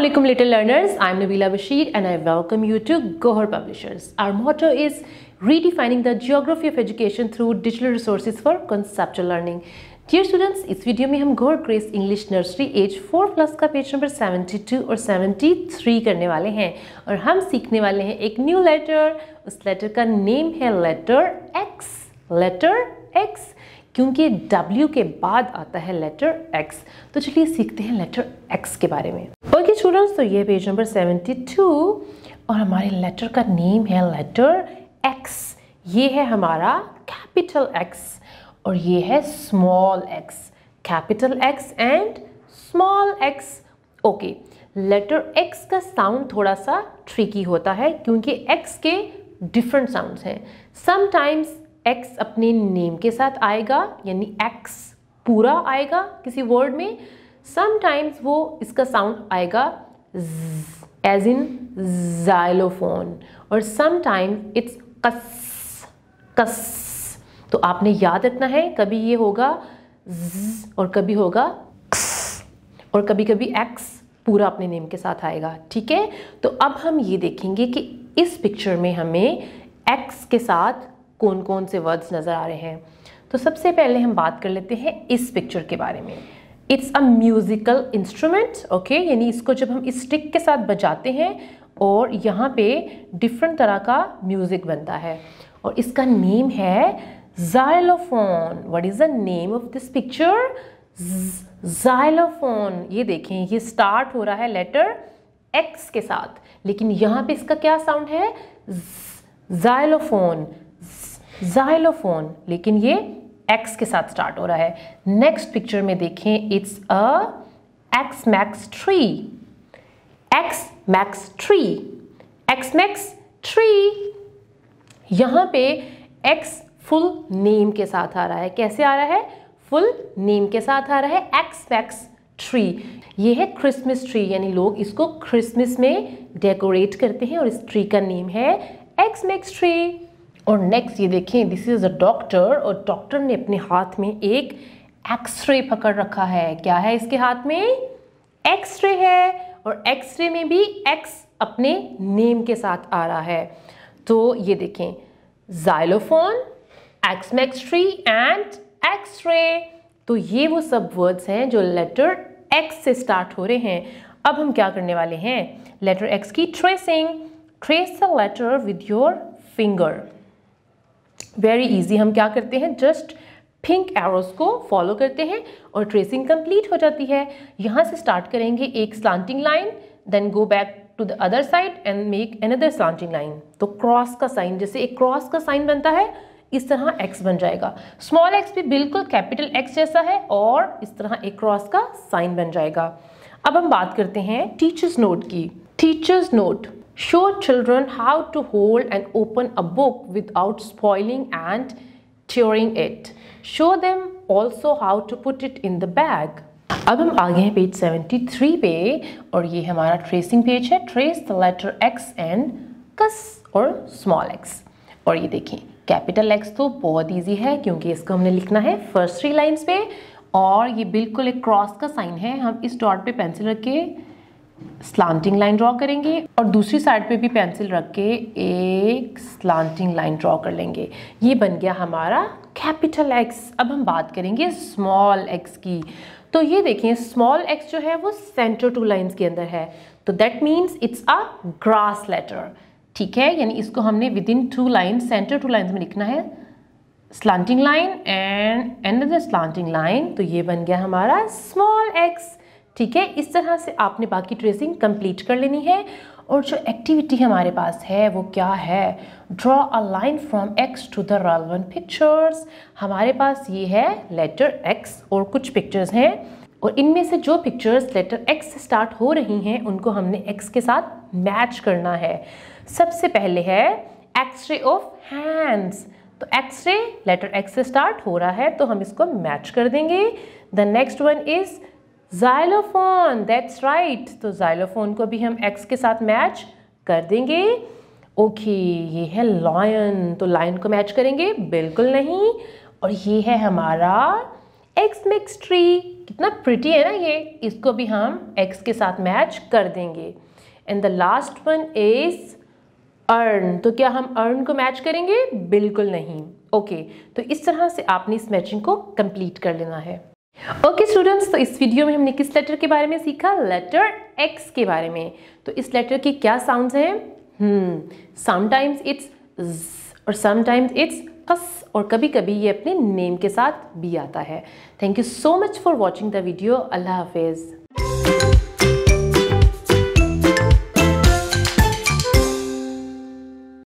Assalamualaikum little learners I'm Nabila Bashir and I welcome you to Gohar Publishers Our motto is redefining the geography of education through digital resources for conceptual learning Dear students इस video में हम Gaur grace English nursery age 4 plus का page number 72 और 73 करने वाले हैं और हम सीखने वाले हैं एक न्यू लेटर उस लेटर का नेम है लेटर एक्स लेटर एक्स क्योंकि W के बाद आता है लेटर X तो चलिए सीखते हैं लेटर X के बारे में स्टूडेंट्स तो ये पेज नंबर सेवेंटी टू और हमारे लेटर का नेम है लेटर एक्स ये है हमारा कैपिटल एक्स और ये है small X capital X and small X okay letter X का साउंड थोड़ा सा ट्रिकी होता है क्योंकि एक्स के डिफरेंट साउंड्स हैं समटाइम्स एक्स अपने नेम के साथ आएगा यानी एक्स पूरा आएगा किसी वर्ड में समटाइम्स वो इसका साउंड आएगा एज इन जाइलोफोन और समटाइम्स इट्स कस कस तो आपने याद रखना है कभी ये होगा ज और कभी होगा क्स और कभी कभी एक्स पूरा अपने नेम के साथ आएगा ठीक है तो अब हम ये देखेंगे कि इस पिक्चर में हमें एक्स के साथ कौन कौन से वर्ड्स नज़र आ रहे हैं तो सबसे पहले हम बात कर लेते हैं इस पिक्चर के बारे में it's a musical instrument okay यानी इसको जब हम स्टिक के साथ बजाते हैं और यहाँ पे डिफरेंट तरह का म्यूज़िक बनता है और इसका नेम है xylophone what is the name of this picture xylophone ये देखें ये स्टार्ट हो रहा है लेटर एक्स के साथ लेकिन यहाँ पे इसका क्या साउंड है जाइलोफोन जाइलोफोन लेकिन ये एक्स के साथ स्टार्ट हो रहा है नेक्स्ट पिक्चर में देखें it's a Xmas tree Xmas tree Xmas tree यहां पे एक्स फुल नेम के साथ आ रहा है कैसे आ रहा है फुल नेम के साथ आ रहा है एक्स मैक्स ट्री ये है क्रिसमस ट्री यानी लोग इसको क्रिसमस में डेकोरेट करते हैं और इस ट्री का नेम है एक्स मैक्स ट्री और नेक्स्ट ये देखें दिस इज़ अ डॉक्टर और डॉक्टर ने अपने हाथ में एक एक्सरे पकड़ रखा है क्या है इसके हाथ में एक्सरे है और एक्सरे में भी एक्स अपने नेम के साथ आ रहा है तो ये देखें जाइलोफोन एक्समैक्सट्री एंड एक्सरे तो ये वो सब वर्ड्स हैं जो लेटर एक्स से स्टार्ट हो रहे हैं अब हम क्या करने वाले हैं लेटर एक्स की tracing trace the letter with your finger very easy हम क्या करते हैं जस्ट पिंक एरोस को फॉलो करते हैं और ट्रेसिंग कंप्लीट हो जाती है यहाँ से स्टार्ट करेंगे एक slanting line then go back to the other side and make another slanting line तो क्रॉस का साइन जैसे एक क्रॉस का साइन बनता है इस तरह एक्स बन जाएगा स्मॉल एक्स भी बिल्कुल कैपिटल एक्स जैसा है और इस तरह एक क्रॉस का साइन बन जाएगा अब हम बात करते हैं टीचर्स नोट की teachers note Show children how to hold and open a book without spoiling and tearing it. Show them also how to put it in the bag. अब हम आगे हैं पेज 73 पे और ये हमारा ट्रेसिंग पेज है trace the letter X and कस और स्मॉल एक्स और ये देखें कैपिटल एक्स तो बहुत इजी है क्योंकि इसको हमने लिखना है फर्स्ट थ्री लाइंस पे और ये बिल्कुल एक क्रॉस का साइन है हम इस डॉट पे पेंसिल रख के स्लांटिंग लाइन ड्रॉ करेंगे और दूसरी साइड पे भी पेंसिल रख के एक स्लांटिंग लाइन ड्रॉ कर लेंगे ये बन गया हमारा कैपिटल एक्स अब हम बात करेंगे स्मॉल एक्स की तो ये देखिए स्मॉल एक्स जो है वो सेंटर टू लाइंस के अंदर है तो that means it's a grass letter ठीक है यानी इसको हमने within two line centre two lines में लिखना है slanting line and and slanting line तो ये बन गया हमारा स्मॉल एक्स ठीक है इस तरह से आपने बाकी ट्रेसिंग कंप्लीट कर लेनी है और जो एक्टिविटी हमारे पास है वो क्या है draw a line from X to the रॉलवन पिक्चर्स हमारे पास ये है लेटर एक्स और कुछ पिक्चर्स हैं और इनमें से जो पिक्चर्स लेटर एक्स से स्टार्ट हो रही हैं उनको हमने एक्स के साथ मैच करना है सबसे पहले है एक्सरे ऑफ हैंड्स तो एक्सरे लेटर एक्स से स्टार्ट हो रहा है तो हम इसको मैच कर देंगे the next one is xylophone that's right तो जाइलोफोन को भी हम एक्स के साथ मैच कर देंगे ओके okay, ये है लॉयन तो लायन को मैच करेंगे बिल्कुल नहीं और ये है हमारा एक्स मिक्स ट्री कितना प्रिटी है ना ये इसको भी हम एक्स के साथ मैच कर देंगे and the last one is urn तो क्या हम अर्न को मैच करेंगे बिल्कुल नहीं ओके okay, तो इस तरह से आपने इस मैचिंग को कंप्लीट कर लेना है ओके okay, स्टूडेंट्स तो इस वीडियो में हमने किस लेटर के बारे में सीखा लेटर एक्स के बारे में तो इस लेटर के क्या साउंड्स हैं समटाइम्स hmm, इट्स और समटाइम्स इट्स अस और कभी कभी ये अपने नेम के साथ भी आता है thank you so much for watching the video अल्लाह हाफिज़